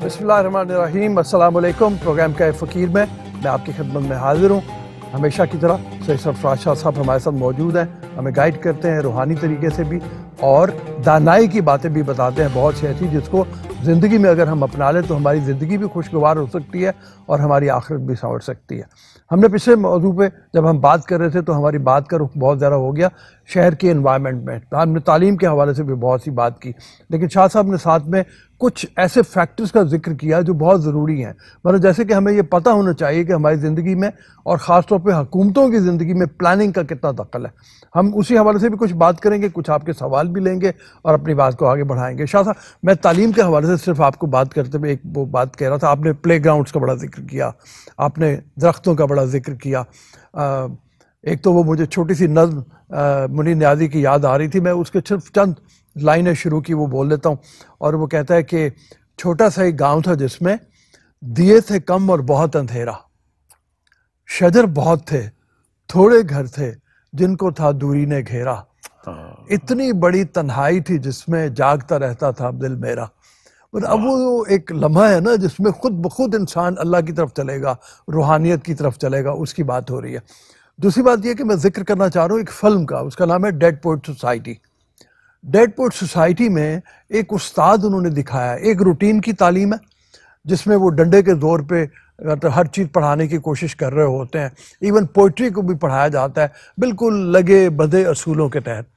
बसमीम अल्लाम प्रोग्राम का फ़कीर में मैं आपकी खिदमत में हाजिर हूँ हमेशा की तरह सैद सरफराज शाह साहब हमारे साथ मौजूद हैं हमें गाइड करते हैं रूहानी तरीके से भी और दानाई की बातें भी बताते हैं बहुत सी ऐसी जिसको ज़िंदगी में अगर हम अपना लें तो हमारी ज़िंदगी भी खुशगवार हो सकती है और हमारी आखिरत भी संवर सकती है हमने पिछले मौजू पे जब हम बात कर रहे थे तो हमारी बात का रुख बहुत ज़्यादा हो गया शहर के इन्वायरमेंट में तो हमने तालीम के हवाले से भी बहुत सी बात की लेकिन शाह साहब ने साथ में कुछ ऐसे फैक्टर्स का जिक्र किया जो बहुत ज़रूरी हैं मतलब जैसे कि हमें ये पता होना चाहिए कि हमारी ज़िंदगी में और ख़ासतौर पर हुकूमतों की ज़िंदगी में प्लानिंग का कितना दखल है हम उसी हवाले से भी कुछ बात करेंगे कुछ आपके सवाल भी लेंगे और अपनी बात को आगे बढ़ाएंगे शाह साहब मैं तालीम के हवाले से सिर्फ आपको बात करते हुए एक वो बात कह रहा था आपने प्ले का बड़ा जिक्र किया आपने दरख्तों का बड़ा जिक्र किया एक तो वो मुझे छोटी सी नज्म मुनी न्याजी की याद आ रही थी मैं उसके सिर्फ चंद लाइनें शुरू की वो बोल लेता हूँ और वो कहता है कि छोटा सा एक गांव था जिसमें दिए थे कम और बहुत अंधेरा शजर बहुत थे थोड़े घर थे जिनको था दूरी ने घेरा हाँ। इतनी बड़ी तन्हाई थी जिसमें जागता रहता था दिल मेरा पर अब वो एक लम्हा है ना जिसमें खुद ब खुद इंसान अल्लाह की तरफ चलेगा रूहानियत की तरफ चलेगा उसकी बात हो रही है दूसरी बात यह कि मैं जिक्र करना चाह रहा हूँ एक फ़िल्म का उसका नाम है dead port society dead port society में एक उस्ताद उन्होंने दिखाया एक रूटीन की तालीम है जिसमें वो डंडे के दौर पर तो हर चीज़ पढ़ाने की कोशिश कर रहे होते हैं इवन पोइट्री को भी पढ़ाया जाता है बिल्कुल लगे बधे असूलों के तहत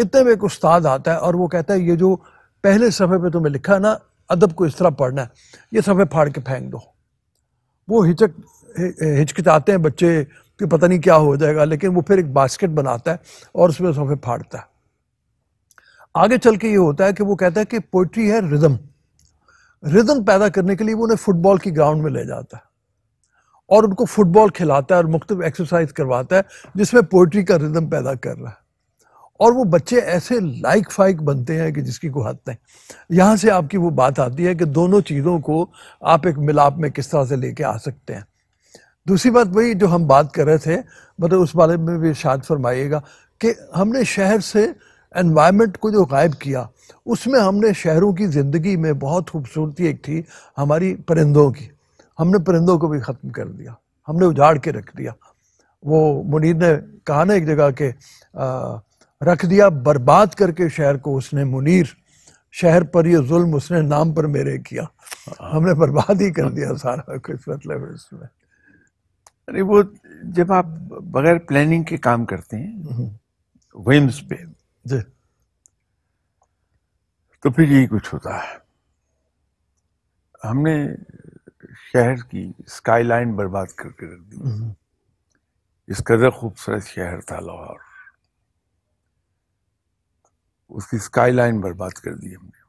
इतने में एक उस्ताद आता है और वो कहता है ये जो पहले सफ़े पे तुम्हें लिखा है ना अदब को इस तरह पढ़ना है ये सफ़े फाड़ के फेंक दो वो हिचक हिचकिचाते हैं बच्चे कि पता नहीं क्या हो जाएगा लेकिन वो फिर एक बास्केट बनाता है और उसमें सफ़े फाड़ता है आगे चल के ये होता है कि वो कहता है कि पोइट्री है रिदम रिदम पैदा करने के लिए वो उन्हें फुटबॉल की ग्राउंड में ले जाता है और उनको फुटबॉल खिलाता है और मुख्तु एक्सरसाइज करवाता है जिसमें पोइट्री का रिदम पैदा कर रहा है और वो बच्चे ऐसे लाइक फाइक बनते हैं कि जिसकी को हद नहीं यहाँ से आपकी वो बात आती है कि दोनों चीज़ों को आप एक मिलाप में किस तरह से लेके आ सकते हैं दूसरी बात वही जो हम बात कर रहे थे मतलब उस बारे में भी शायद फरमाइएगा कि हमने शहर से एनवायरमेंट को जो गायब किया उसमें हमने शहरों की ज़िंदगी में बहुत खूबसूरती एक थी हमारी परिंदों की हमने परिंदों को भी ख़त्म कर दिया हमने उजाड़ के रख दिया वो मुनीर ने कहा ना एक जगह के आ, रख दिया बर्बाद करके शहर को उसने मुनीर शहर पर ये जुल्म उसने नाम पर मेरे किया हमने बर्बाद ही कर दिया सारा कुछ मतलब इसमें अरे वो जब आप बगैर प्लानिंग के काम करते हैं विम्स हम्म। पे जी तो फिर यही कुछ होता है हमने शहर की स्काईलाइन बर्बाद करके रख दी हम्म। इस कदर खूबसूरत शहर था लाहौर उसकी स्काईलाइन बर्बाद कर दी हमने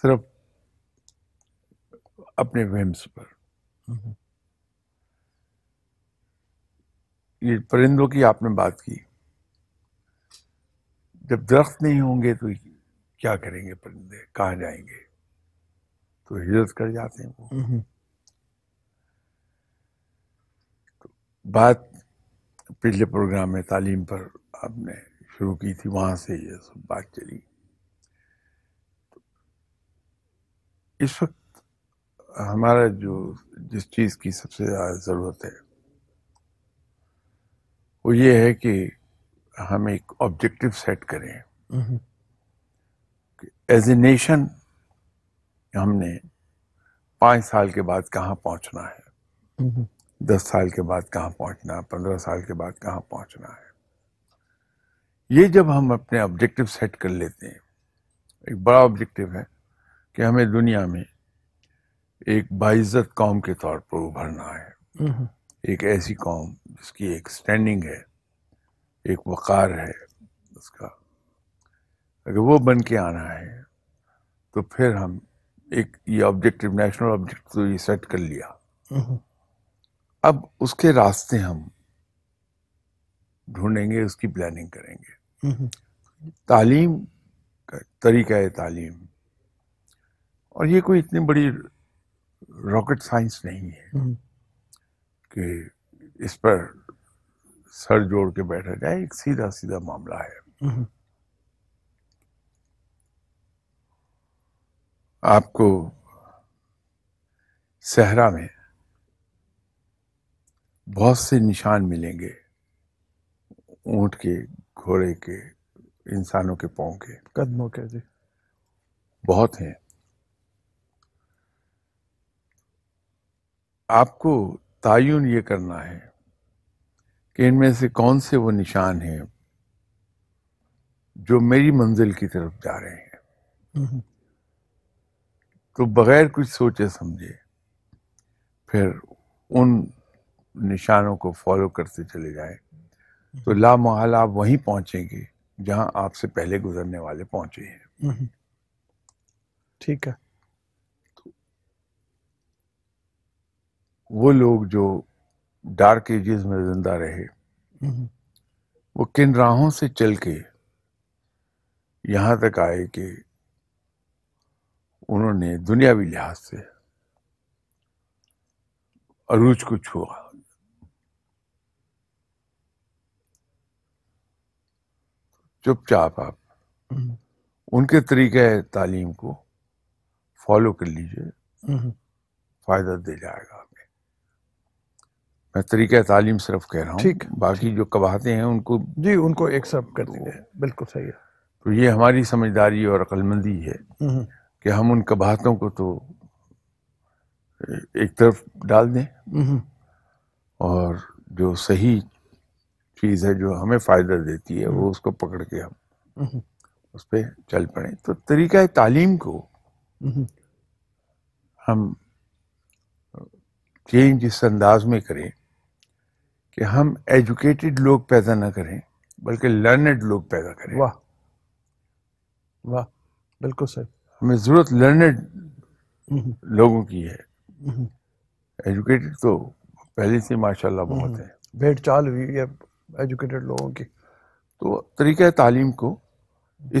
सिर्फ अपने वेम्स पर हम्म। ये परिंदों की आपने बात की जब दरख्त नहीं होंगे तो क्या करेंगे परिंदे कहाँ जाएंगे तो हिजरत कर जाते हैं वो तो बात पिछले प्रोग्राम में तालीम पर आपने शुरू की थी वहाँ से ये सब बात चली तो इस वक्त हमारा जो जिस चीज़ की सबसे ज़्यादा ज़रूरत है वो ये है कि हम एक ऑब्जेक्टिव सेट करें एज ए नेशन हमने पाँच साल के बाद कहाँ पहुँचना है दस साल के बाद कहाँ पहुँचना है पंद्रह साल के बाद कहाँ पहुँचना है ये जब हम अपने ऑब्जेक्टिव सेट कर लेते हैं एक बड़ा ऑब्जेक्टिव है कि हमें दुनिया में एक बाइज़त कौम के तौर पर उभरना है एक ऐसी कौम जिसकी एक स्टैंडिंग है एक वक़ार है उसका अगर वो बन के आना है तो फिर हम एक ये ऑब्जेक्टिव नेशनल ऑब्जेक्टिव तो ये सेट कर लिया हम्म। अब उसके रास्ते हम ढूंढेंगे उसकी प्लानिंग करेंगे हम्म। तालीम का तरीका है तालीम और ये कोई इतनी बड़ी रॉकेट साइंस नहीं है हम्म। कि इस पर सर जोड़ के बैठा जाए एक सीधा सीधा मामला है हम्म। आपको सहरा में बहुत से निशान मिलेंगे ऊंट के घोड़े के इंसानों के पाँव के कदमों के जी बहुत हैं आपको तायुन ये करना है कि इनमें से कौन से वो निशान हैं जो मेरी मंजिल की तरफ जा रहे हैं तो बगैर कुछ सोचे समझे फिर उन निशानों को फॉलो करते चले जाए तो ला महल आप वहीं पहुंचेंगे जहां आपसे पहले गुजरने वाले पहुंचे हैं ठीक है तो वो लोग जो डार्क एजेस में जिंदा रहे वो किन राहों से चल के यहाँ तक आए कि उन्होंने दुनियावी लिहाज से अरूज को छुआ चुपचाप आप उनके तरीके तालीम को फॉलो कर लीजिए फायदा दे जाएगा मैं तरीक़ तालीम सिर्फ कह रहा हूँ ठीक बाकी जो कबाहते हैं उनको जी उनको एक्सेप्ट कर दीजिए बिल्कुल सही है तो ये हमारी समझदारी और अक्लमंदी है हम्म, हम्म। कि हम उन कबाहतों को तो एक तरफ डाल दें हम्म, और जो सही चीज़ है जो हमें फ़ायदा देती है वो उसको पकड़ के हम उस पर चल पड़े तो तरीक़ा तालीम को हम चेंज इस अंदाज में करें कि हम एजुकेटेड लोग पैदा ना करें बल्कि लर्नेड लोग पैदा करें वाह वाह बिल्कुल सही हमें ज़रूरत लर्नेड हम्म। लोगों की है हम्म। एजुकेटेड तो पहले से माशाल्लाह हम्म। बहुत है भेड़ चाल हुई है एजुकेटेड लोगों की तो तरीका तालीम को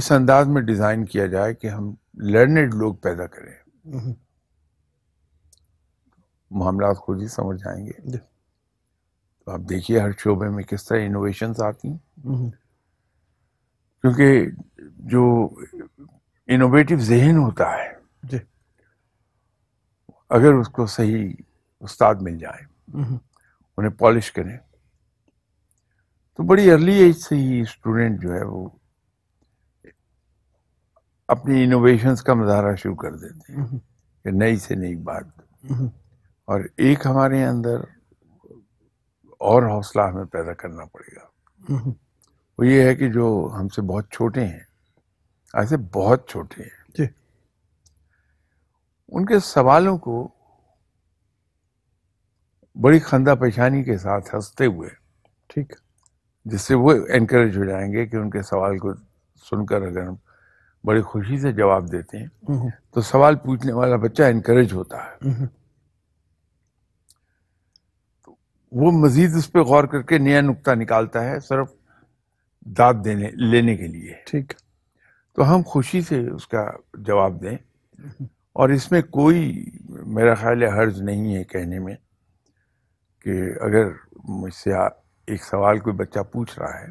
इस अंदाज में डिज़ाइन किया जाए कि हम लर्नेड लोग पैदा करें मामला खुद ही समझ जाएंगे तो आप देखिए हर शोबे में किस तरह इनोवेशंस आती हैं हम्म। क्योंकि जो इनोवेटिव जहन होता है जी अगर उसको सही उस्ताद मिल जाए हम्म। उन्हें पॉलिश करें तो बड़ी अर्ली एज से ही स्टूडेंट जो है वो अपनी इनोवेशंस का मजारा शुरू कर देते हैं हम्म। कि नई से नई बात और एक हमारे अंदर और हौसला हमें पैदा करना पड़ेगा वो ये है कि जो हमसे बहुत छोटे हैं ऐसे बहुत छोटे हैं जी उनके सवालों को बड़ी खंदा पेशानी के साथ हंसते हुए ठीक जिससे वो एनकरेज हो जाएंगे कि उनके सवाल को सुनकर अगर हम बड़ी खुशी से जवाब देते हैं तो सवाल पूछने वाला बच्चा एनकरेज होता है वो मजीद उस पर गौर करके नया नुकता निकालता है सिर्फ दाद देने लेने के लिए ठीक तो हम खुशी से उसका जवाब दें और इसमें कोई मेरा ख्याल हर्ज नहीं है कहने में कि अगर मुझसे एक सवाल कोई बच्चा पूछ रहा है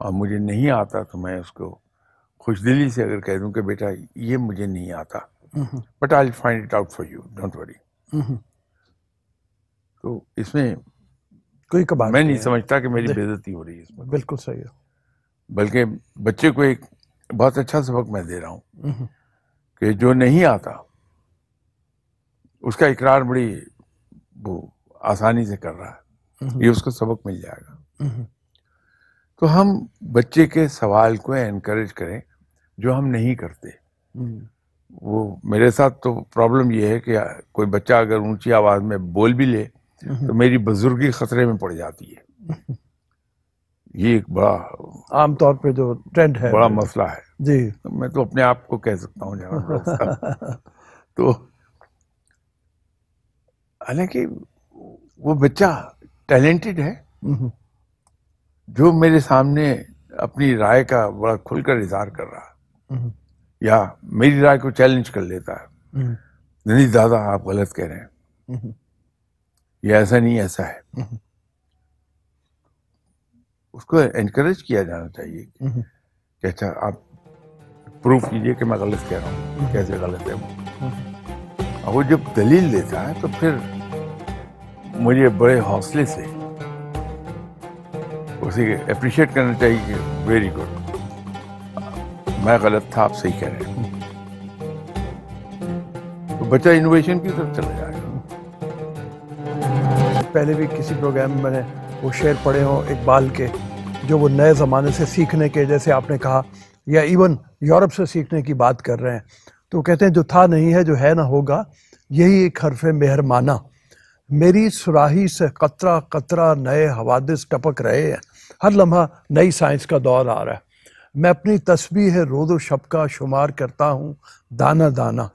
और मुझे नहीं आता तो मैं उसको खुश दिली से अगर कह दूं कि बेटा ये मुझे नहीं आता but I find it out for you don't worry तो इसमें कोई कबार मैं नहीं समझता कि मेरी बेजती हो रही है इसमें बिल्कुल सही है बल्कि बच्चे को एक बहुत अच्छा सबक मैं दे रहा हूँ हम्म हम्म। कि जो नहीं आता उसका इकरार बड़ी वो आसानी से कर रहा है हम्म ये उसको सबक मिल जाएगा तो हम बच्चे के सवाल को एनकरेज करें जो हम नहीं करते वो मेरे साथ तो प्रॉब्लम ये है कि कोई बच्चा अगर ऊंची आवाज़ में बोल भी ले हम्म। तो मेरी बुजुर्गी खतरे में पड़ जाती है हम्म। ये एक बड़ा आमतौर पे जो ट्रेंड है बड़ा मसला है जी तो मैं तो अपने आप को कह सकता हूँ तो हालांकि वो बच्चा टैलेंटेड है हम्म। जो मेरे सामने अपनी राय का बड़ा खुलकर इजहार कर रहा या मेरी राय को चैलेंज कर लेता है नहीं दादा आप गलत कह रहे हैं ये ऐसा नहीं ऐसा है हम्म। उसको एनकरेज किया जाना चाहिए कि हम्म। अच्छा आप प्रूफ कीजिए कि मैं गलत कह रहा हूँ हम्म। कैसे गलत है वो वो जब दलील देता है तो फिर मुझे बड़े हौसले से उसे अप्रिशिएट करना चाहिए कि वेरी गुड मैं गलत था आप सही कह रहे हैं तो बच्चा इनोवेशन की तरफ चला जाए पहले भी किसी प्रोग्राम में मैंने वो शेर पढ़े हों इकबाल के जो वो नए ज़माने से सीखने के जैसे आपने कहा या इवन यूरोप से सीखने की बात कर रहे हैं तो कहते हैं जो था नहीं है जो है ना होगा यही एक हरफ मेहर माना मेरी सुराही से कतरा कतरा नए हवादिस टपक रहे हैं हर लम्हा नई साइंस का दौर आ रहा है मैं अपनी तस्वीर है रोदो शब का शुमार करता हूँ दाना दाना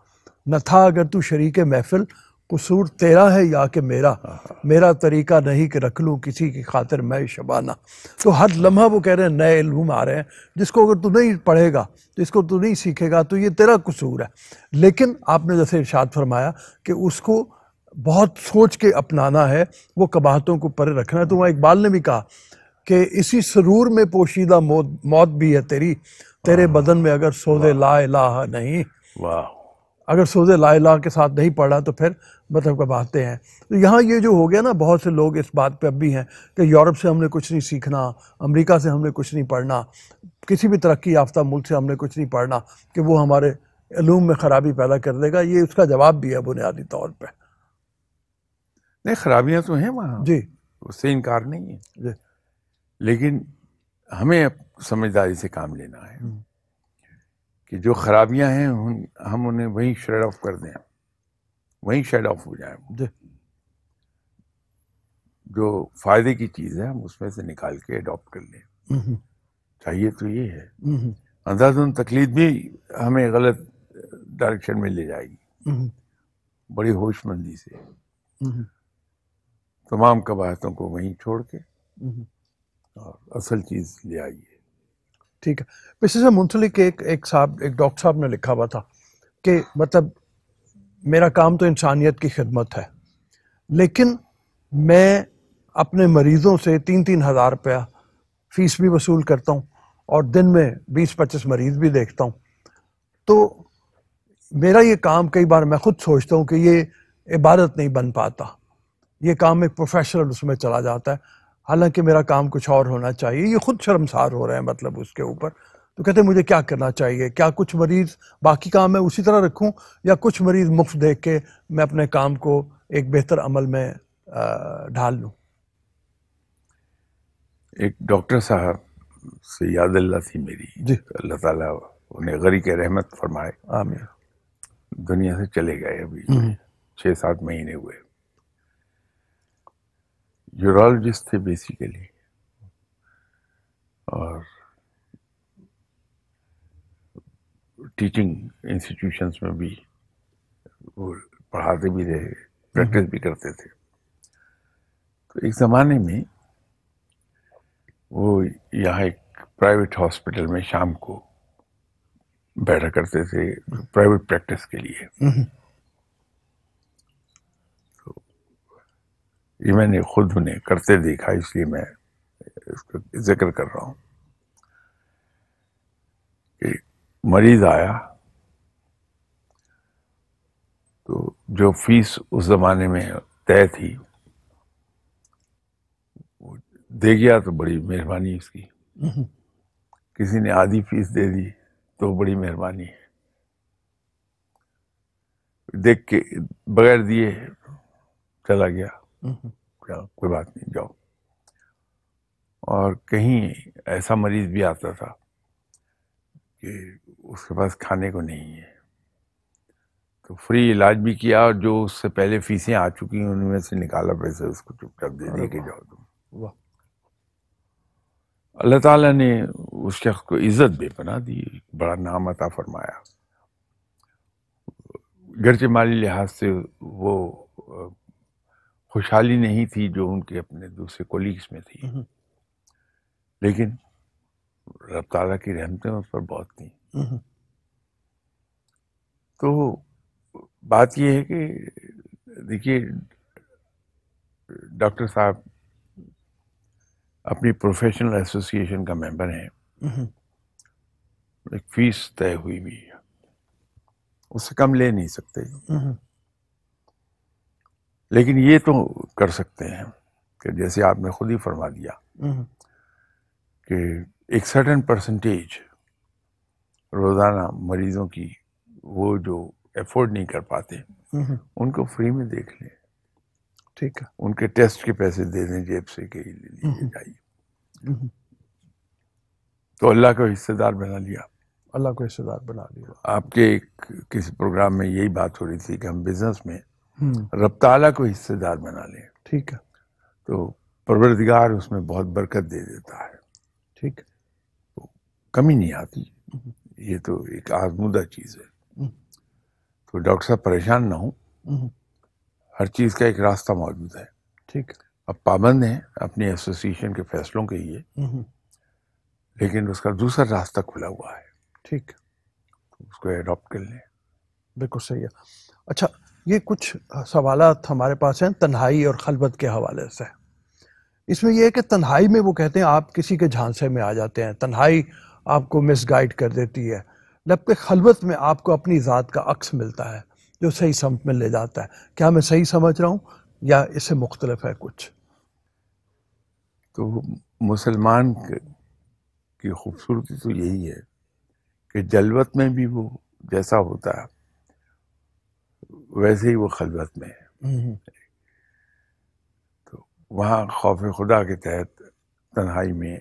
न था अगर तू शरीक महफिल कसूर तेरा है या कि मेरा हाँ, हाँ। मेरा तरीका नहीं कि रख लूँ किसी की खातिर मैं शबाना तो हर लम्हा वो कह रहे हैं नए इल्म आ रहे हैं जिसको अगर तू नहीं पढ़ेगा जिसको तू नहीं सीखेगा तो ये तेरा कसूर है लेकिन आपने जैसे इर्शाद फरमाया कि उसको बहुत सोच के अपनाना है वो कबाहतों को पर रखना है तो वहाँ इकबाल ने भी कहा कि इसी सरूर में पोशीदा मौत मौत भी है तेरी तेरे हाँ। बदन में अगर सोदे ला ला नहीं वाह अगर सोज लाला के साथ नहीं पढ़ा तो फिर मतलब कब आते हैं तो यहाँ ये जो हो गया ना बहुत से लोग इस बात पे अब भी हैं कि यूरोप से हमने कुछ नहीं सीखना अमेरिका से हमने कुछ नहीं पढ़ना किसी भी तरक्की याफ्ता मुल्क से हमने कुछ नहीं पढ़ना कि वो हमारे इलूम में ख़राबी पैदा कर देगा ये उसका जवाब भी है बुनियादी तौर पर नहीं खराबियाँ तो हैं वहाँ जी उससे इनकार नहीं है जी लेकिन हमें समझदारी से काम लेना है हम्म। कि जो खराबियां हैं उन, हम उन्हें वहीं शेड ऑफ कर दें वहीं शेड ऑफ हो जाए जो फायदे की चीज़ है हम उसमें से निकाल के अडॉप्ट कर लें हम्म, हम्म। चाहिए तो ये है हम्म, अंदाजन तकलीफ भी हमें गलत डायरेक्शन में ले जाएगी बड़ी होशमंदी से तमाम कवायतों को वहीं छोड़ के और असल चीज़ ले आइए ठीक है मिसेस मुंसलिक के एक एक साहब एक डॉक्टर साहब ने लिखा हुआ था कि मतलब मेरा काम तो इंसानियत की खिदमत है लेकिन मैं अपने मरीज़ों से तीन तीन हज़ार रुपया फ़ीस भी वसूल करता हूँ और दिन में बीस पच्चीस मरीज़ भी देखता हूँ तो मेरा ये काम कई बार मैं खुद सोचता हूँ कि ये इबादत नहीं बन पाता ये काम एक प्रोफेशनल उसमें चला जाता है हालांकि मेरा काम कुछ और होना चाहिए ये खुद शर्मसार हो रहे हैं मतलब उसके ऊपर तो कहते हैं मुझे क्या करना चाहिए क्या कुछ मरीज़ बाकी काम मैं उसी तरह रखूं या कुछ मरीज़ मुफ्त देख के मैं अपने काम को एक बेहतर अमल में ढाल लूँ एक डॉक्टर साहब से याद अल्लाह थी मेरी जी अल्लाह ताला उन्हें गरी के रहमत फरमाए आमिर दुनिया से चले गए अभी हम्म। छः सात महीने हुए यूरोलॉजिस्ट थे बेसिकली और टीचिंग इंस्टीट्यूशंस में भी वो पढ़ाते भी रहे प्रैक्टिस भी करते थे तो एक ज़माने में वो यहाँ एक प्राइवेट हॉस्पिटल में शाम को बैठा करते थे प्राइवेट प्रैक्टिस के लिए हम्म। ये मैंने खुद उन्हें करते देखा इसलिए मैं इसका जिक्र कर रहा हूँ कि मरीज आया तो जो फीस उस ज़माने में तय थी वो दे गया तो बड़ी मेहरबानी उसकी हम्म। किसी ने आधी फीस दे दी तो बड़ी मेहरबानी है देख के बगैर दिए चला गया क्या हम्म। कोई बात नहीं जाओ और कहीं ऐसा मरीज भी आता था कि उसके पास खाने को नहीं है तो फ्री इलाज भी किया और जो उससे पहले फीसें आ चुकी हैं उनमें से निकाला पैसे उसको चुपचाप दे दे के जाओ तुम वाह अल्लाह ताला ने उस शख्स को इज़्ज़त बेपना दी बड़ा नाम अता फरमाया गर्चे माली लिहाज से वो खुशहाली नहीं थी जो उनके अपने दूसरे कोलीग्स में थी हम्म। लेकिन रब ताला की रहमतें उस पर बहुत थी हम्म। तो बात यह है कि देखिए डॉक्टर साहब अपनी प्रोफेशनल एसोसिएशन का मेंबर हैं हम्म। एक फीस तय हुई हुई है उससे कम ले नहीं सकते नहीं। लेकिन ये तो कर सकते हैं कि जैसे आपने खुद ही फरमा दिया हम्म। कि एक सर्टन परसेंटेज रोज़ाना मरीज़ों की वो जो एफोर्ड नहीं कर पाते हम्म। उनको फ्री में देख लें ठीक है उनके टेस्ट के पैसे दे दें जेब से के लिए हम्म। जाइए तो अल्लाह को हिस्सेदार बना लिया अल्लाह को हिस्सेदार बना लिया आपके किसी प्रोग्राम में यही बात हो रही थी कि हम बिजनेस में हम्म। रबताला को हिस्सेदार बना लें ठीक है तो परवरदिगार उसमें बहुत बरकत दे देता है ठीक तो कमी नहीं आती हम्म। ये तो एक आजमुदा चीज़ है हम्म। तो डॉक्टर साहब परेशान ना हो हर चीज़ का एक रास्ता मौजूद है ठीक अब पाबंद है अपने एसोसिएशन के फैसलों के लिए लेकिन उसका दूसरा रास्ता खुला हुआ है ठीक तो उसको एडॉप्ट कर लें बिल्कुल सही है अच्छा ये कुछ सवाल हमारे पास हैं तन्हाई और खलबत के हवाले से इसमें यह है कि तन्हाई में वो कहते हैं आप किसी के झांसे में आ जाते हैं तन्हाई आपको मिस गाइड कर देती है जबकि खलबत में आपको अपनी ज़ात का अक्स मिलता है जो सही समझ में ले जाता है क्या मैं सही समझ रहा हूँ या इससे मुख्तलफ है कुछ तो मुसलमान की खूबसूरती तो यही है कि जलवत में भी वो जैसा होता है वैसे ही वो खलबत में है तो वहाँ खौफ खुदा के तहत तन्हाई में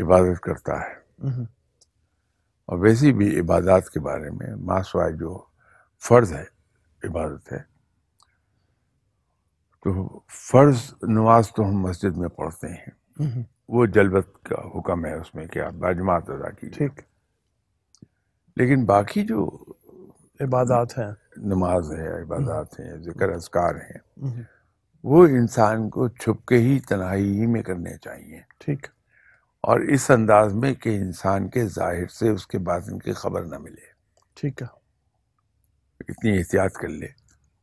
इबादत करता है और वैसे भी इबादत के बारे में मासवाय जो फ़र्ज़ है इबादत है तो फ़र्ज़ नमाज तो हम मस्जिद में पढ़ते हैं वो जलबत का हुक्म है उसमें कि आप बाजमात अदा कीजिए ठीक लेकिन बाकी जो इबादत हैं नमाज है इबादत हैं जिक्र असकार हैं हम्म। वो इंसान को छुप के ही तनाई ही में करने चाहिए ठीक और इस अंदाज में कि इंसान के जाहिर से उसके बाद की खबर ना मिले ठीक है इतनी एहतियात कर ले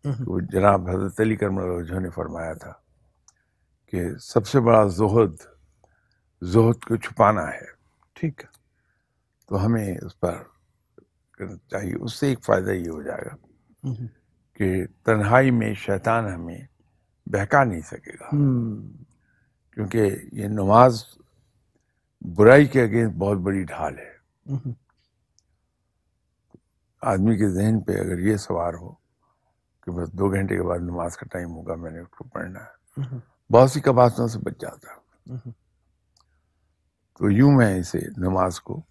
तो जनाब हजरत अली करमजों ने फरमाया था कि सबसे बड़ा जहद जहद को छुपाना है ठीक तो हमें उस पर चाहिए उससे एक फ़ायदा ये हो जाएगा हम्म। कि तन्हाई में शैतान हमें बहका नहीं सकेगा हम्म। क्योंकि ये नमाज बुराई के अगेंस्ट बहुत बड़ी ढाल है हम्म। आदमी के जहन पे अगर ये सवार हो कि बस दो घंटे के बाद नमाज का टाइम होगा मैंने उसको पढ़ना है बहुत सी कबासों से बच जाता तो यूं मैं इसे नमाज को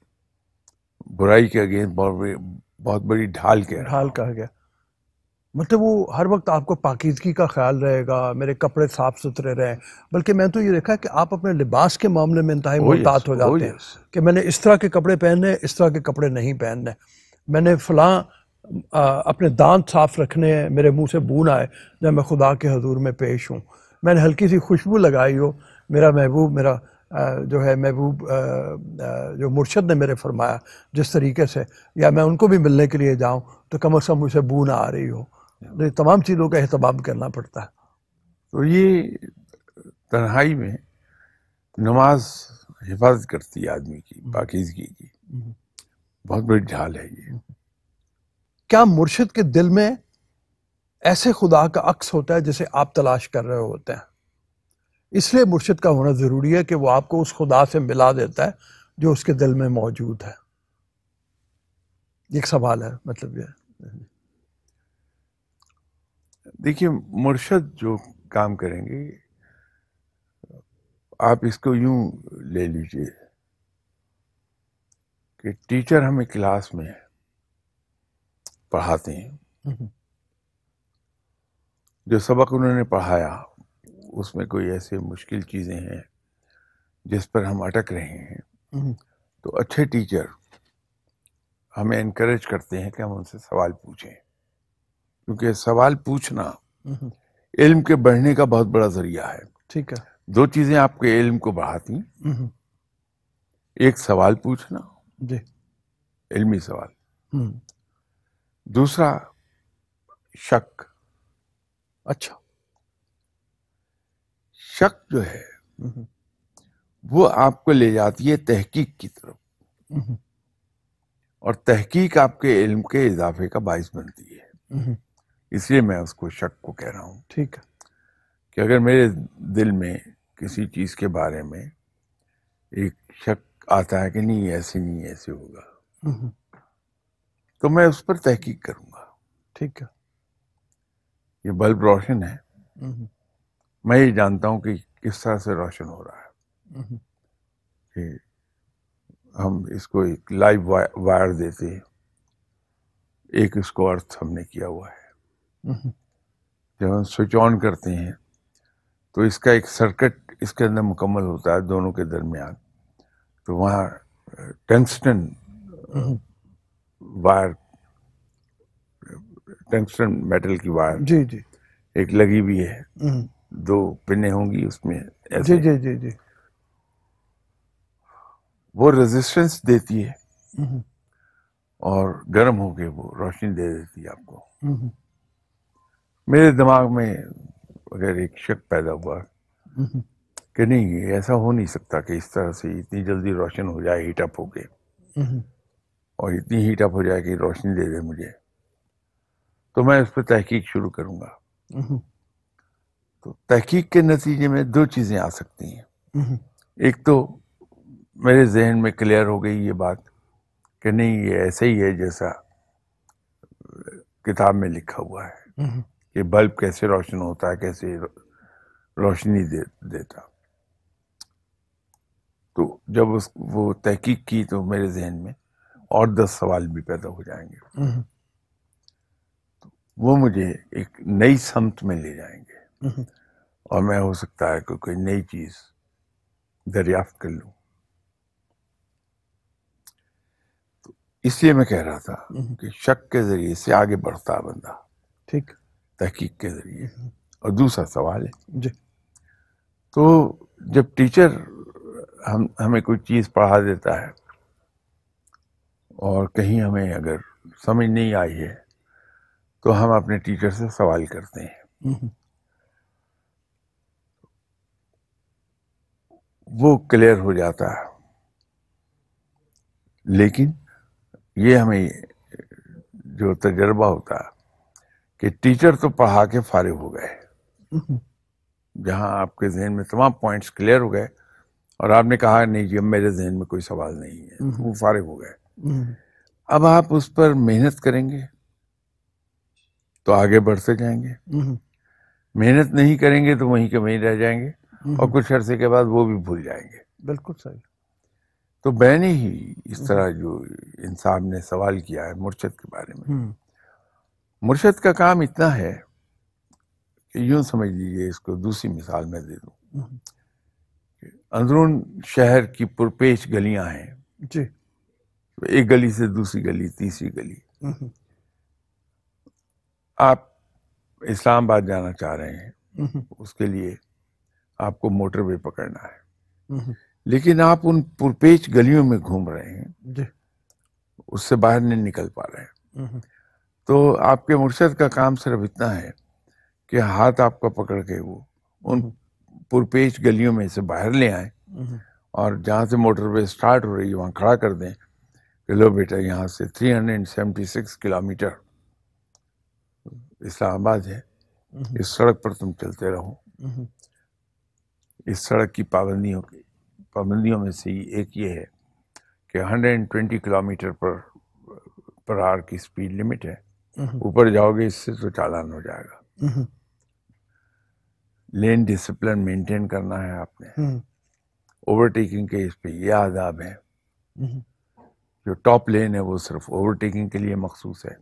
बुराई के अगेंस्ट बहुत बहुत बड़ी ढाल के ढाल कहा गया मतलब वो हर वक्त आपको पाकिजगी का ख्याल रहेगा मेरे कपड़े साफ सुथरे रहे बल्कि मैं तो ये देखा कि आप अपने लिबास के मामले में इंतहा oh मुहतात हो जाते oh हैं कि मैंने इस तरह के कपड़े पहनने इस तरह के कपड़े नहीं पहनने मैंने फलां अपने दांत साफ रखने हैं मेरे मुंह से बून आए जब मैं खुदा के हजूर में पेश हूँ मैंने हल्की सी खुशबू लगाई हो मेरा महबूब मेरा जो है महबूब जो मुर्शद ने मेरे फरमाया जिस तरीके से या मैं उनको भी मिलने के लिए जाऊँ तो कम अज़ कम मुझे बू ना आ रही हो तो तमाम चीज़ों का अहतमाम करना पड़ता है तो ये तन्हाई में नमाज हिफाजत करती है आदमी की हम्म। पाकिजगी की हम्म। बहुत बड़ी ढाल है ये हम्म। क्या मुर्शिद के दिल में ऐसे खुदा का अक्स होता है जिसे आप तलाश कर रहे होते हैं इसलिए मुर्शिद का होना ज़रूरी है कि वो आपको उस खुदा से मिला देता है जो उसके दिल में मौजूद है एक सवाल है मतलब यह देखिए मुर्शद जो काम करेंगे आप इसको यूं ले लीजिए कि टीचर हमें क्लास में पढ़ाते हैं हम्म। जो सबक उन्होंने पढ़ाया उसमें कोई ऐसे मुश्किल चीज़ें हैं जिस पर हम अटक रहे हैं हम्म। तो अच्छे टीचर हमें इनक्रेज करते हैं कि हम उनसे सवाल पूछें क्योंकि सवाल पूछना हम्म। इल्म के बढ़ने का बहुत बड़ा जरिया है ठीक है दो चीज़ें आपके इल्म को बढ़ाती हम्म। एक सवाल पूछना जी इल्मी सवाल दूसरा शक अच्छा शक जो है हम्म। वो आपको ले जाती है तहकीक की तरफ हम्म। और तहकीक आपके इल्म के इजाफे का बायस बनती है हम्म। इसलिए मैं उसको शक को कह रहा हूँ ठीक है कि अगर मेरे दिल में किसी चीज़ के बारे में एक शक आता है कि नहीं ऐसे नहीं ऐसे होगा तो मैं उस पर तहकीक करूंगा ठीक है ये बल्ब रोशन है मैं ये जानता हूँ कि किस तरह से रोशन हो रहा है कि हम इसको एक लाइव वायर देते हैं एक इसको अर्थ हमने किया हुआ है जब हम स्विच ऑन करते हैं तो इसका एक सर्किट इसके अंदर मुकम्मल होता है दोनों के दरमियान तो वहाँ टेंसटन वायर टेंसटन मेटल की वायर जी जी एक लगी हुई है हम्म। दो पिने होंगी उसमें ऐसे जी जी जी जी वो रेजिस्टेंस देती है हम्म। और गर्म होके वो रोशनी दे देती है आपको हम्म। मेरे दिमाग में अगर एक शक पैदा हुआ हम्म। कि नहीं ऐसा हो नहीं सकता कि इस तरह से इतनी जल्दी रोशन हो जाए हीट अप हो गए और इतनी हीट अप हो जाए कि रोशनी दे दे मुझे तो मैं उस पर तहकीक शुरू करूँगा तो तहकीक के नतीजे में दो चीज़ें आ सकती हैं हम्म। एक तो मेरे जहन में क्लियर हो गई ये बात कि नहीं ये ऐसे ही है जैसा किताब में लिखा हुआ है हम्म। कि बल्ब कैसे रोशन होता है कैसे रोशनी दे देता तो जब उस वो तहकीक की तो मेरे जहन में और दस सवाल भी पैदा हो जाएंगे तो वो मुझे एक नई समत में ले जाएंगे हम्म। और मैं हो सकता है कि कोई नई चीज दरियाफ्त कर लू तो इसलिए मैं कह रहा था हम्म। कि शक के जरिए से आगे बढ़ता बंदा ठीक तहकीक के जरिए हम्म। और दूसरा सवाल है जी तो जब टीचर हम हमें कोई चीज़ पढ़ा देता है और कहीं हमें अगर समझ नहीं आई है तो हम अपने टीचर से सवाल करते हैं वो क्लियर हो जाता है लेकिन ये हमें जो तजर्बा होता कि टीचर तो पढ़ा के फारिग हो गए हम्म। जहां आपके जहन में तमाम पॉइंट्स क्लियर हो गए और आपने कहा नहीं जी मेरे जहन में कोई सवाल नहीं है हम्म। वो फारिग हो गए हम्म। अब आप उस पर मेहनत करेंगे तो आगे बढ़ते जाएंगे मेहनत नहीं करेंगे तो वहीं के वहीं रह जाएंगे हम्म। और कुछ अरसे के बाद वो भी भूल जाएंगे बिल्कुल सही तो मैंने ही इस हम्म। तरह जो इंसान ने सवाल किया है मुर्शद के बारे में हम्म। मुर्शद का काम इतना है कि यूं समझ लीजिए इसको दूसरी मिसाल मैं दे दूँ अंदरून शहर की पुरपेश गलियां हैं जी एक गली से दूसरी गली तीसरी गली आप इस्लामाबाद जाना चाह रहे हैं उसके लिए आपको मोटरवे पकड़ना है हम्म, हम्म। लेकिन आप उन पुरपेच गलियों में घूम रहे हैं उससे बाहर नहीं निकल पा रहे हैं हम्म, तो आपके मुर्शद का काम सिर्फ इतना है कि हाथ आपका पकड़ के वो उन पुरपेच गलियों में से बाहर ले आए और जहाँ से मोटरवे स्टार्ट हो रही है वहाँ खड़ा कर दें कि लो बेटा यहाँ से 376 किलोमीटर इस्लामाबाद है इस सड़क पर तुम चलते रहो इस सड़क की पाबंदियों की पाबंदियों में से एक ये है कि 120 किलोमीटर पर पर आर की स्पीड लिमिट है हम्म। ऊपर जाओगे इससे तो चालान हो जाएगा लेन डिसिप्लिन मेंटेन करना है आपने ओवरटेकिंग हम्म। के इस पे ये आदाब है हम्म। जो टॉप लेन है वो सिर्फ ओवरटेकिंग के लिए मखसूस है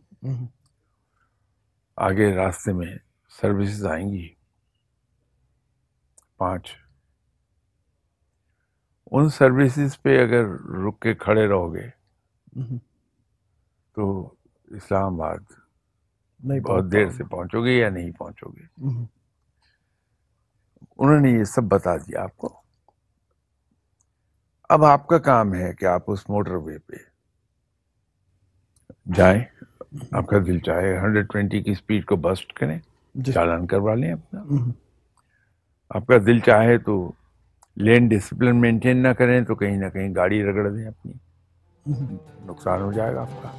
आगे रास्ते में सर्विसेज आएंगी पांच उन सर्विसेज पे अगर रुक के खड़े रहोगे हम्म। तो इस्लामाबाद नहीं बहुत देर से पहुंचोगे या नहीं पहुंचोगे हम्म। उन्होंने ये सब बता दिया आपको अब आपका काम है कि आप उस मोटरवे पे जाएं आपका दिल चाहे 120 की स्पीड को बस्ट करें चालान करवा लें अपना हम्म। आपका दिल चाहे तो लेन डिसिप्लिन मेंटेन ना करें तो कहीं ना कहीं गाड़ी रगड़ दें अपनी हम्म। नुकसान हो जाएगा आपका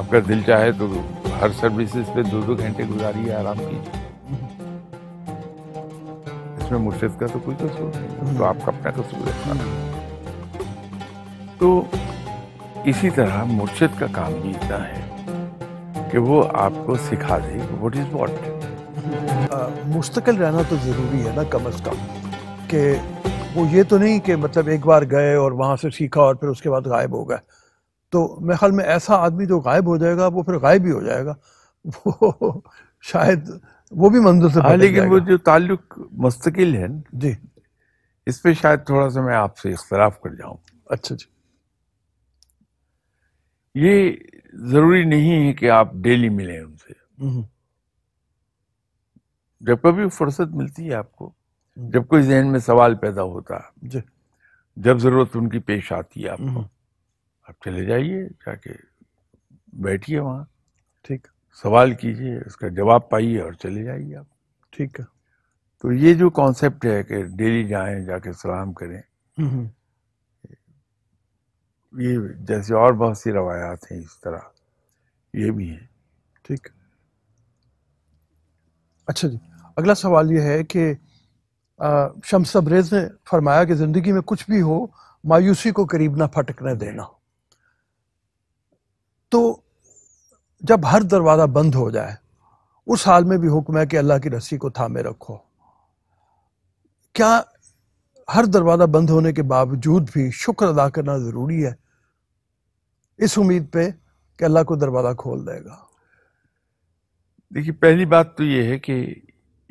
आपका दिल चाहे तो हर सर्विसेज पे दो दो घंटे गुजारिए आराम की इसमें मुर्शिद का तो कोई कसूर नहीं तो आपका अपना कसूर है हम्म। तो इसी तरह मुर्शिद का काम भी इतना है कि वो आपको सिखा दे वॉट इज वॉट मुस्तकिल रहना तो ज़रूरी है ना कम अज़ कम कि वो ये तो नहीं कि मतलब एक बार गए और वहाँ से सीखा और फिर उसके बाद गायब हो गए तो मेरे ख्याल में ऐसा आदमी जो गायब हो जाएगा वो फिर गायब ही हो जाएगा वो शायद वो भी मंजिल से हाँ लेकिन वो जो ताल्लुक मुस्तकिल है जी इस पर शायद थोड़ा सा मैं आपसे इख्तलाफ कर जाऊँ अच्छा जी ये जरूरी नहीं है कि आप डेली मिलें उनसे हम्म। जब कभी फुर्सत मिलती है आपको जब कोई जहन में सवाल पैदा होता है जब जरूरत उनकी पेश आती है आपको हम्म। आप चले जाइए जाके बैठिए वहाँ ठीक सवाल कीजिए उसका जवाब पाइए और चले जाइए आप ठीक है तो ये जो कॉन्सेप्ट है कि डेली जाएं जाके सलाम करें हम्म, हम्म। ये जैसे और बहुत सी रवायात हैं इस तरह ये भी है ठीक अच्छा जी अगला सवाल ये है कि शम सब्रेज ने फरमाया कि ज़िंदगी में कुछ भी हो मायूसी को करीब ना फटकने देना तो जब हर दरवाज़ा बंद हो जाए उस हाल में भी हुक्म है कि अल्लाह की रस्सी को थामे रखो क्या हर दरवाज़ा बंद होने के बावजूद भी शुक्र अदा करना ज़रूरी है इस उम्मीद पे कि अल्लाह को दरवाज़ा खोल देगा देखिए पहली बात तो ये है कि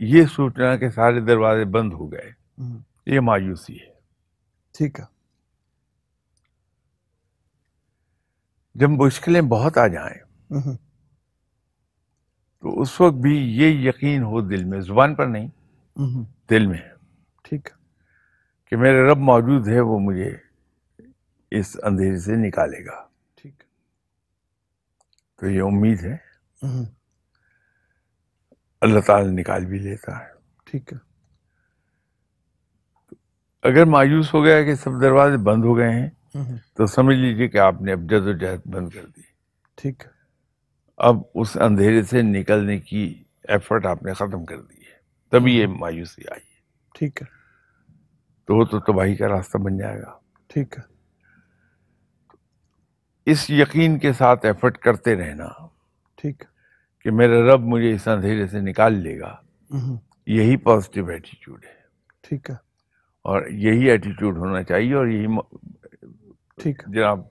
ये सूचना के सारे दरवाजे बंद हो गए हम्म। ये मायूसी है ठीक है जब मुश्किलें बहुत आ जाएं हम्म। तो उस वक्त भी ये यकीन हो दिल में जुबान पर नहीं हम्म। दिल में ठीक कि मेरे रब मौजूद है वो मुझे इस अंधेरे से निकालेगा ठीक तो ये उम्मीद है अल्लाह ताला निकाल भी लेता है ठीक है अगर मायूस हो गया कि सब दरवाजे बंद हो गए हैं हम्म, हम्म। तो समझ लीजिए कि आपने अब जदोजहद बंद कर दी ठीक अब उस अंधेरे से निकलने की एफर्ट आपने ख़त्म कर दी है तभी ये हम्म। मायूसी आई है ठीक है तो वो तो तबाही का रास्ता बन जाएगा ठीक है इस यकीन के साथ एफर्ट करते रहना ठीक है कि मेरा रब मुझे इस अंधेरे से निकाल लेगा हम्म। यही पॉजिटिव एटीट्यूड है ठीक है और यही एटीट्यूड होना चाहिए और यही ठीक जनाब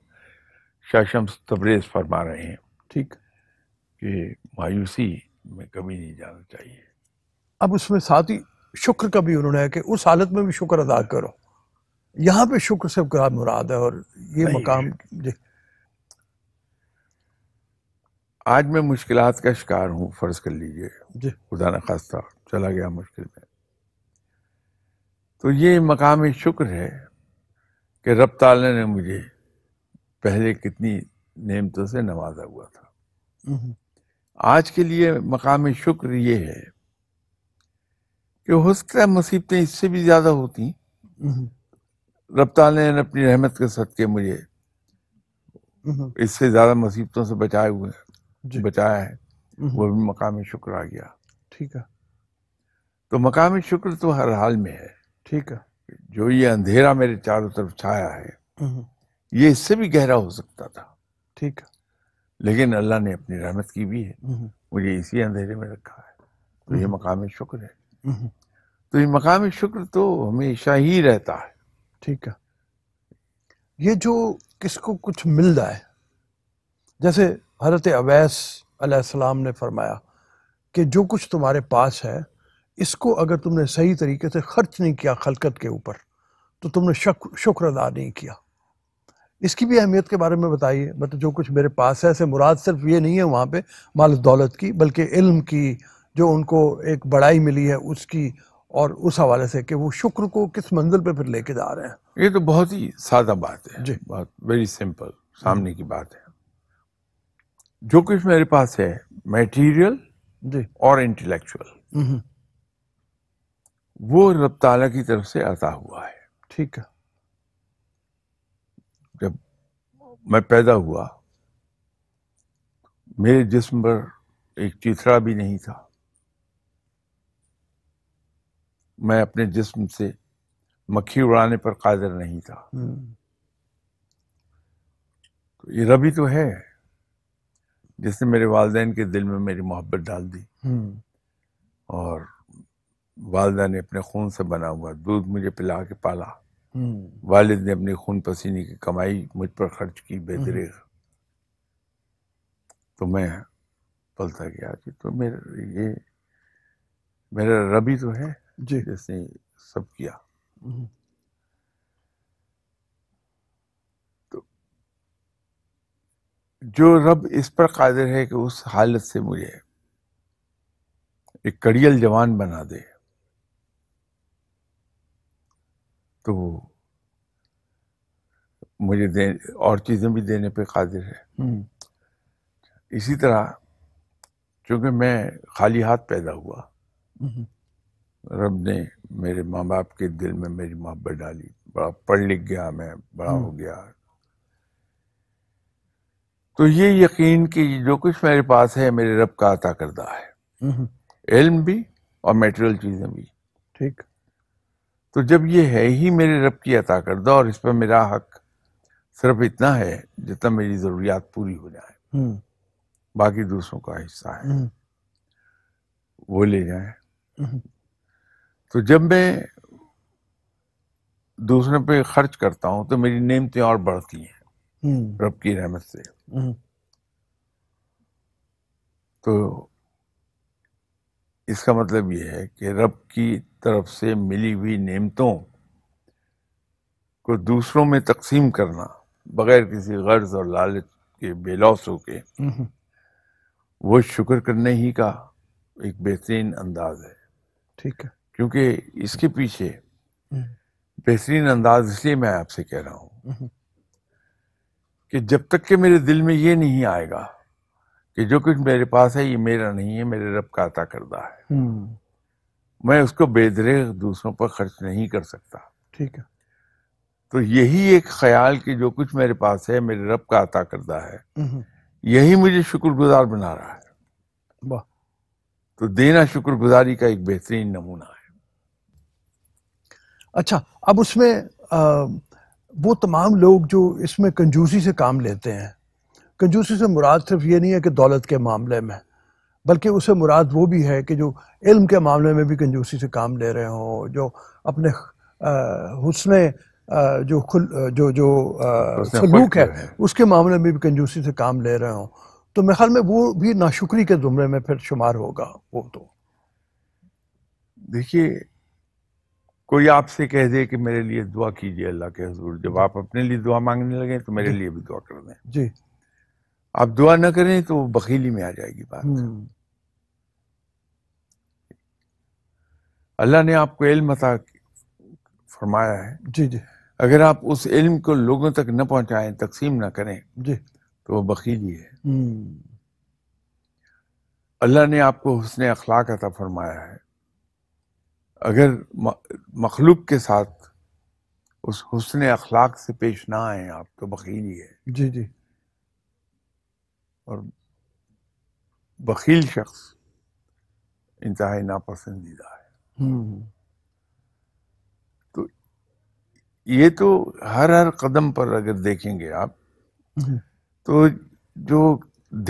शाह तबरेज फरमा रहे हैं ठीक कि मायूसी में कभी नहीं जाना चाहिए अब उसमें साथ ही शुक्र का भी उन्होंने कि उस हालत में भी शुक्र अदा करो यहाँ पे शुक्र से मुराद है और ये मकाम जी आज मैं मुश्किल का शिकार हूँ फ़र्ज़ कर लीजिए खुदा न खास्ता चला गया मुश्किल में तो ये मकाम शुक्र है कि रब ताला ने मुझे पहले कितनी नेमतों से नवाजा हुआ था हम्म। आज के लिए मकाम शुक्र ये है कि हो सकता है मुसीबतें इससे भी ज़्यादा होती हम्म। रब ताला ने अपनी रहमत के सद के मुझे हम्म। इससे ज़्यादा मुसीबतों से बचाए हुए हैं बचाया है हम्म। वो भी मकामी शुक्र आ गया ठीक है तो मकामी शुक्र तो हर हाल में है ठीक है जो ये अंधेरा मेरे चारों तरफ छाया है हम्म। ये इससे भी गहरा हो सकता था ठीक है लेकिन अल्लाह ने अपनी रहमत की भी है हम्म। मुझे इसी अंधेरे में रखा है तो ये मकामी शुक्र है तो ये मकामी शुक्र तो हमेशा ही रहता है ठीक है ये जो किसको कुछ मिल रहा है जैसे हज़रत अवैस अलैहिस्सलाम ने फरमाया कि जो कुछ तुम्हारे पास है इसको अगर तुमने सही तरीके से खर्च नहीं किया खलकत के ऊपर तो तुमने शक शुक्र अदा नहीं किया इसकी भी अहमियत के बारे में बताइए मतलब जो कुछ मेरे पास है ऐसे मुराद सिर्फ ये नहीं है वहाँ पे माल दौलत की बल्कि इल्म की जो उनको एक बड़ाई मिली है उसकी और उस हवाले से कि वो शुक्र को किस मंजिल पे फिर लेके जा रहे हैं ये तो बहुत ही सादा बात है जी बहुत वेरी सिंपल सामने की बात है जो कुछ मेरे पास है मेटीरियल और इंटेलेक्चुअल वो रब ताला की तरफ से आता हुआ है ठीक है जब मैं पैदा हुआ मेरे जिस्म पर एक चिथड़ा भी नहीं था मैं अपने जिस्म से मक्खी उड़ाने पर कादर नहीं था हम्म। तो ये रबी तो है जिसने मेरे वालदेन के दिल में मेरी मोहब्बत डाल दी हम्म। और वालदा ने अपने खून से बना हुआ दूध मुझे पिला के पाला हम्म। वालिद ने अपनी खून पसीने की कमाई मुझ पर खर्च की बेदरेग हम्म। तो मैं पलता गया कि तो मेरे ये मेरा रबी तो है जी जिसने सब किया जो रब इस पर कादिर है कि उस हालत से मुझे एक कड़ियल जवान बना दे तो मुझे दे और चीज़ें भी देने पे कादिर है हम्म। इसी तरह चूंकि मैं खाली हाथ पैदा हुआ हम्म। रब ने मेरे माँ बाप के दिल में मेरी मोहब्बत डाली बड़ा पढ़ लिख गया मैं बड़ा हो हम्म। गया तो ये यकीन कि जो कुछ मेरे पास है मेरे रब का अता करदा है इल्म भी और मेटेरियल चीज़ें भी ठीक तो जब ये है ही मेरे रब की अता करदा और इस पर मेरा हक सिर्फ इतना है जितना मेरी ज़रूरियात पूरी हो जाए हम्म। बाकी दूसरों का हिस्सा है हम्म। वो ले जाए हम्म। तो जब मैं दूसरे पे खर्च करता हूं तो मेरी नेमतें और बढ़ती हैं हम्म। रब की रहमत से हम्म। तो इसका मतलब यह है कि रब की तरफ से मिली हुई नेमतों को दूसरों में तकसीम करना बगैर किसी गर्ज और लालच के बेलौस हो के हम्म। वो शुक्र करने ही का एक बेहतरीन अंदाज है ठीक है क्योंकि इसके पीछे बेहतरीन अंदाज इसलिए मैं आपसे कह रहा हूँ कि जब तक के मेरे दिल में ये नहीं आएगा कि जो कुछ मेरे पास है ये मेरा नहीं है मेरे रब का अता करदा है हम्म। मैं उसको बेदरे दूसरों पर खर्च नहीं कर सकता ठीक है तो यही एक ख्याल कि जो कुछ मेरे पास है मेरे रब का अता करदा है हम्म। यही मुझे शुक्रगुजार बना रहा है वाह तो देना शुक्रगुजारी का एक बेहतरीन नमूना है अच्छा अब उसमें आ, वो तमाम लोग जो इसमें कंजूसी से काम लेते हैं कंजूसी से मुराद सिर्फ ये नहीं है कि दौलत के मामले में बल्कि उससे मुराद वो भी है कि जो इल्म के मामले में भी कंजूसी से काम ले रहे हों जो अपने हुसन जो खुल जो जो सलूक है, है उसके मामले में भी कंजूसी से काम ले रहे हों तो मेरे ख्याल में वो भी नाशुक्री के जुमरे में फिर शुमार होगा वो तो देखिए कोई आपसे कह दे कि मेरे लिए दुआ कीजिए अल्लाह के हजूर जब आप अपने लिए दुआ मांगने लगे तो मेरे लिए भी दुआ कर दें जी आप दुआ ना करें तो बखीली में आ जाएगी बात हम्म। अल्लाह ने आपको इल्म अता फरमाया है जी जी अगर आप उस इल्म को लोगों तक न पहुंचाएं तकसीम ना करें जी तो वो बखीली है हम्म। अल्लाह ने आपको हुसन अखलाक अता फरमाया है अगर मखलूक के साथ उस हुसन अखलाक से पेश ना आए आप तो बकील ही है जी जी और बकील शख्स इंतहा नापसंदीदा है हम्म, हम्म। तो ये तो हर हर कदम पर अगर देखेंगे आप तो जो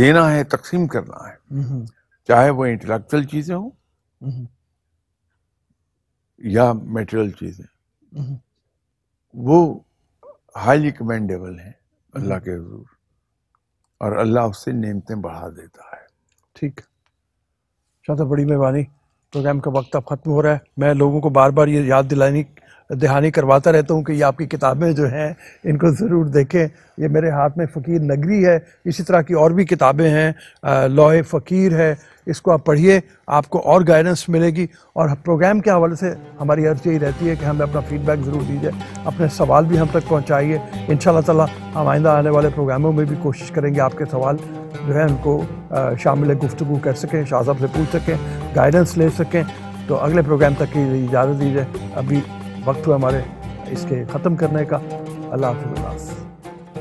देना है तकसीम करना है हम्म, चाहे वो इंटेलेक्चुअल चीज़ें हों या मेटेरियल चीज़ें हम्म। वो हाईली कमेंडेबल है अल्लाह हम्म। के हजूर और अल्लाह उससे नियमतें बढ़ा देता है ठीक शाह बड़ी मेहरबानी प्रोग्राम का वक्त अब ख़त्म हो रहा है मैं लोगों को बार बार ये याद दिलाने दहानी करवाता रहता हूँ कि ये आपकी किताबें जो हैं इनको ज़रूर देखें ये मेरे हाथ में फ़कीर नगरी है इसी तरह की और भी किताबें हैं लोहे फ़कीर है इसको आप पढ़िए आपको और गाइडेंस मिलेगी और प्रोग्राम के हवाले से हमारी अर्ज यही रहती है कि हमें अपना फीडबैक ज़रूर दीजिए अपने सवाल भी हम तक पहुँचाइए इन ताला हम आइंदा आने वाले प्रोग्रामों में भी कोशिश करेंगे आपके सवाल जो है उनको शामिल गुफ्तु कर सकें शाह साहब से पूछ सकें गाइडेंस ले सकें तो अगले प्रोग्राम तक की इजाज़त दीजिए अभी वक्त हुआ हमारे इसके ख़त्म करने का अल्लाह हाफिज़